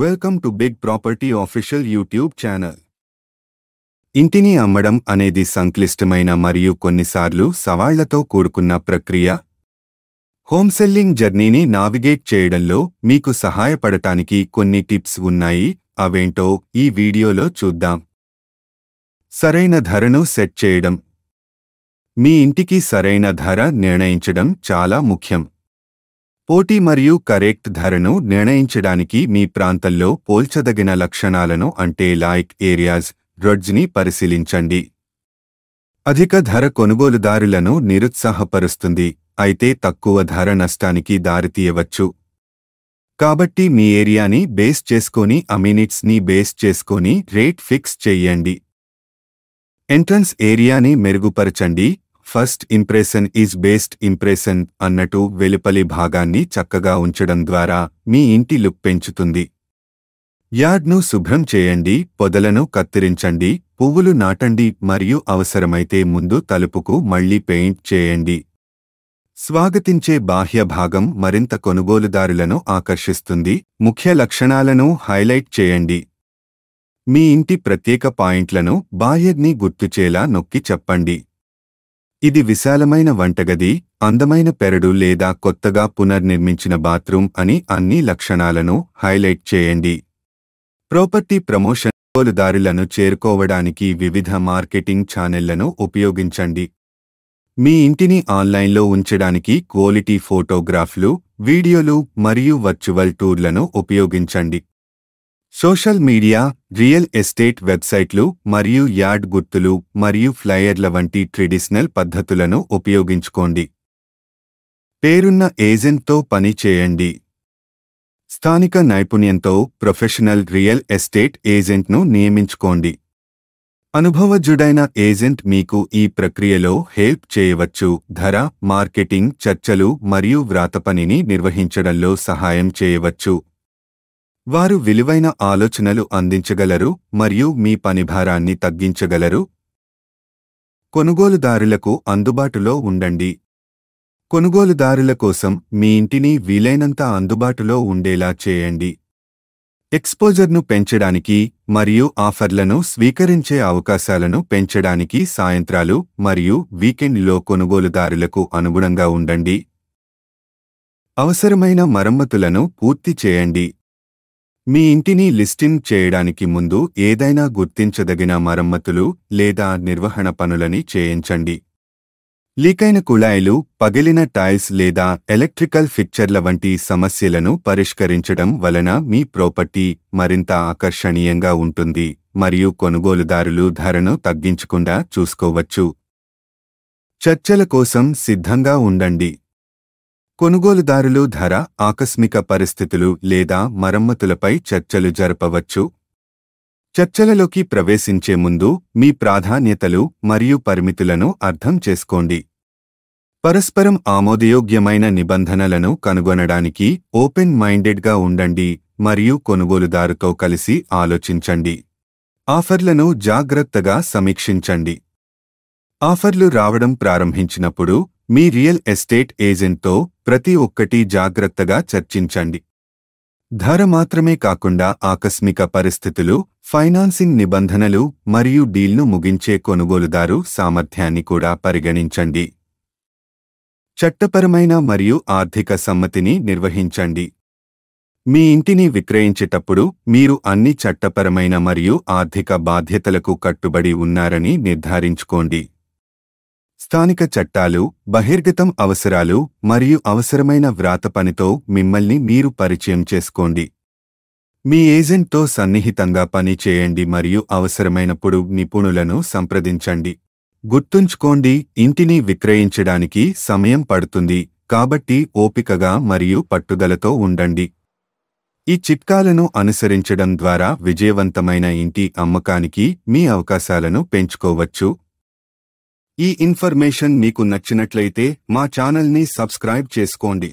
welcome to big property official YouTube channel ఇంటిని అమ్మడం అనేది సంక్లిష్టమైన మరియు కొన్నిసార్లు సవాళ్లతో కూడుకున్న ప్రక్రియ హోమ్ సెల్లింగ్ జర్నీని నావిగేట్ చేయడంలో మీకు సహాయపడటానికి కొన్ని టిప్స్ ఉన్నాయి అవేంటో ఈ వీడియోలో చూద్దాం సరైన ధరను సెట్ చేయడం మీ ఇంటికి సరైన ధర నిర్ణయించడం చాలా ముఖ్యం పోటీ మరియు కరెక్ట్ ధరను నిర్ణయించడానికి మీ ప్రాంతంలో పోల్చదగిన లక్షణాలను అంటే లైక్ ఏరియాస్ డ్రడ్జ్ని పరిశీలించండి అధిక ధర కొనుగోలుదారులను నిరుత్సాహపరుస్తుంది అయితే తక్కువ ధర నష్టానికి దారితీయవచ్చు కాబట్టి మీ ఏరియాని బేస్ చేసుకొని అమినిట్స్ని బేస్ చేసుకొని రేట్ ఫిక్స్ చేయండి ఎంట్రన్స్ ఏరియాని మెరుగుపరచండి first impression is best impression అన్నట్టు వెలుపలి భాగాన్ని చక్కగా ఉంచడం ద్వారా మీ ఇంటి లుక్ పెంచుతుంది యార్డ్ను శుభ్రం చేయండి పొదలను కత్తిరించండి పువ్వులు నాటండి మరియు అవసరమైతే ముందు తలుపుకు మళ్లీ పెయింట్ చేయండి స్వాగతించే బాహ్య భాగం మరింత కొనుగోలుదారులను ఆకర్షిస్తుంది ముఖ్య లక్షణాలను హైలైట్ చేయండి మీ ఇంటి ప్రత్యేక పాయింట్లను బాహ్యగ్ని గుర్తుచేలా నొక్కి చెప్పండి ఇది విశాలమైన వంటగది అందమైన పెరడు లేదా కొత్తగా పునర్నిర్మించిన బాత్రూమ్ అని అన్ని లక్షణాలను హైలైట్ చేయండి ప్రాపర్టీ ప్రమోషన్ కొలుదారులను చేరుకోవడానికి వివిధ మార్కెటింగ్ ఛానెళ్లను ఉపయోగించండి మీ ఇంటిని ఆన్లైన్లో ఉంచడానికి క్వాలిటీ ఫోటోగ్రాఫ్లు వీడియోలు మరియు వర్చువల్ టూర్లను ఉపయోగించండి సోషల్ మీడియా రియల్ ఎస్టేట్ వెబ్సైట్లు మరియు యార్డ్ గుర్తులు మరియు ఫ్లయర్ల వంటి ట్రెడిషనల్ పద్ధతులను ఉపయోగించుకోండి పేరున్న ఏజెంట్తో పని చేయండి స్థానిక నైపుణ్యంతో ప్రొఫెషనల్ రియల్ ఎస్టేట్ ఏజెంట్ను నియమించుకోండి అనుభవజుడైన ఏజెంట్ మీకు ఈ ప్రక్రియలో హెల్ప్ చేయవచ్చు ధర మార్కెటింగ్ చర్చలు మరియు వ్రాతపనిని నిర్వహించడంలో సహాయం చేయవచ్చు వారు విలువైన ఆలోచనలు అందించగలరు మరియు మీ పనిభారాన్ని తగ్గించగలరు కొనుగోలుదారులకు అందుబాటులో ఉండండి కొనుగోలుదారుల కోసం మీ ఇంటిని వీలైనంత అందుబాటులో ఉండేలా చేయండి ఎక్స్పోజర్ను పెంచడానికి మరియు ఆఫర్లను స్వీకరించే అవకాశాలను పెంచడానికి సాయంత్రాలు మరియు వీకెండ్లో కొనుగోలుదారులకు అనుగుణంగా ఉండండి అవసరమైన మరమ్మతులను పూర్తి చేయండి మీ ఇంటిని లిస్టింగ్ చేయడానికి ముందు ఏదైనా గుర్తించదగిన మరమ్మతులు లేదా నిర్వహణ పనులని చేయించండి లీకైన కుళాయిలు పగిలిన టైల్స్ లేదా ఎలక్ట్రికల్ ఫిక్చర్ల వంటి సమస్యలను పరిష్కరించడం వలన మీ ప్రాపర్టీ మరింత ఆకర్షణీయంగా ఉంటుంది మరియు కొనుగోలుదారులు ధరను తగ్గించకుండా చూసుకోవచ్చు చర్చల కోసం సిద్ధంగా ఉండండి కొనుగోలుదారులు ధర ఆకస్మిక పరిస్థితులు లేదా మరమ్మతులపై చర్చలు జరపవచ్చు చర్చలలోకి ప్రవేశించే ముందు మీ ప్రాధాన్యతలు మరియు పరిమితులను అర్థం చేసుకోండి పరస్పరం ఆమోదయోగ్యమైన నిబంధనలను కనుగొనడానికి ఓపెన్ మైండెడ్గా ఉండండి మరియు కొనుగోలుదారుతో కలిసి ఆలోచించండి ఆఫర్లను జాగ్రత్తగా సమీక్షించండి ఆఫర్లు రావడం ప్రారంభించినప్పుడు మీ రియల్ ఎస్టేట్ ఏజెంట్తో ప్రతి ఒక్కటి జాగ్రత్తగా చర్చించండి ధర మాత్రమే కాకుండా ఆకస్మిక పరిస్థితులు ఫైనాన్సింగ్ నిబంధనలు మరియు డీల్ను ముగించే కొనుగోలుదారు సామర్థ్యాన్ని కూడా పరిగణించండి చట్టపరమైన మరియు ఆర్థిక సమ్మతిని నిర్వహించండి మీ ఇంటిని విక్రయించేటప్పుడు మీరు అన్ని చట్టపరమైన మరియు ఆర్థిక బాధ్యతలకు కట్టుబడి ఉన్నారని నిర్ధారించుకోండి స్థానిక చట్టాలు బహిర్గతం అవసరాలు మరియు అవసరమైన వ్రాత పనితో మిమ్మల్ని మీరు పరిచయం చేసుకోండి మీ ఏజెంట్తో సన్నిహితంగా పని చేయండి మరియు అవసరమైనప్పుడు నిపుణులను సంప్రదించండి గుర్తుంచుకోండి ఇంటిని విక్రయించడానికి సమయం పడుతుంది కాబట్టి ఓపికగా మరియు పట్టుదలతో ఉండండి ఈ చిట్కాలను అనుసరించడం ద్వారా విజయవంతమైన ఇంటి అమ్మకానికి మీ అవకాశాలను పెంచుకోవచ్చు ఈ ఇన్ఫర్మేషన్ మీకు నచ్చినట్లయితే మా ఛానల్ని సబ్స్క్రైబ్ చేసుకోండి